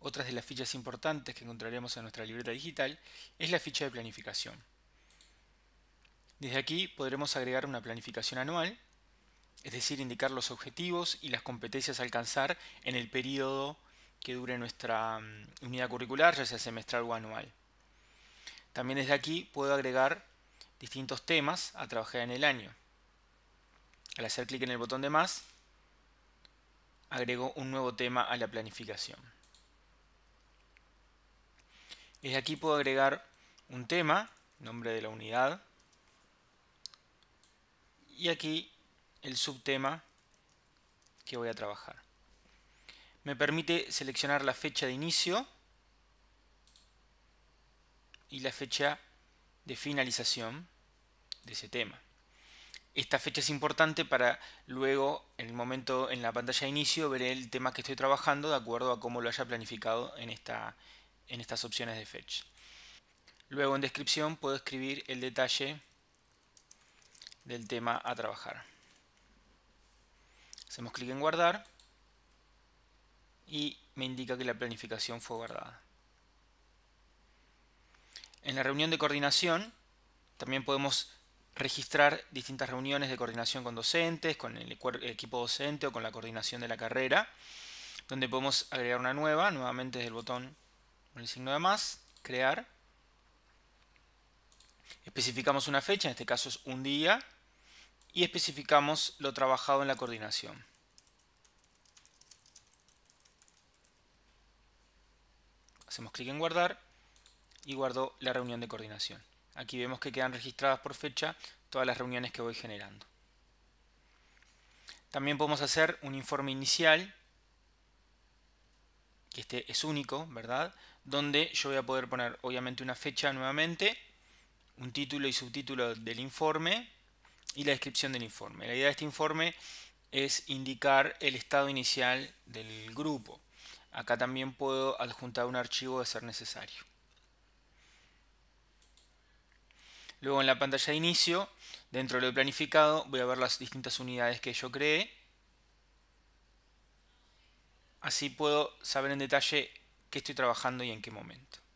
Otras de las fichas importantes que encontraremos en nuestra libreta digital es la ficha de planificación. Desde aquí podremos agregar una planificación anual, es decir, indicar los objetivos y las competencias a alcanzar en el periodo que dure nuestra mm, unidad curricular, ya sea semestral o anual. También desde aquí puedo agregar distintos temas a trabajar en el año. Al hacer clic en el botón de más, agrego un nuevo tema a la planificación. Desde aquí puedo agregar un tema, nombre de la unidad, y aquí el subtema que voy a trabajar. Me permite seleccionar la fecha de inicio y la fecha de finalización de ese tema. Esta fecha es importante para luego, en el momento en la pantalla de inicio, ver el tema que estoy trabajando de acuerdo a cómo lo haya planificado en esta, en estas opciones de fetch. Luego en descripción puedo escribir el detalle del tema a trabajar. Hacemos clic en guardar y me indica que la planificación fue guardada. En la reunión de coordinación también podemos registrar distintas reuniones de coordinación con docentes, con el equipo docente o con la coordinación de la carrera, donde podemos agregar una nueva, nuevamente desde el botón con el signo de más, crear. Especificamos una fecha, en este caso es un día, y especificamos lo trabajado en la coordinación. Hacemos clic en guardar y guardo la reunión de coordinación. Aquí vemos que quedan registradas por fecha todas las reuniones que voy generando. También podemos hacer un informe inicial, que este es único, ¿verdad? donde yo voy a poder poner obviamente una fecha nuevamente, un título y subtítulo del informe y la descripción del informe. La idea de este informe es indicar el estado inicial del grupo. Acá también puedo adjuntar un archivo de ser necesario. Luego en la pantalla de inicio, dentro de lo planificado, voy a ver las distintas unidades que yo creé. Así puedo saber en detalle qué estoy trabajando y en qué momento.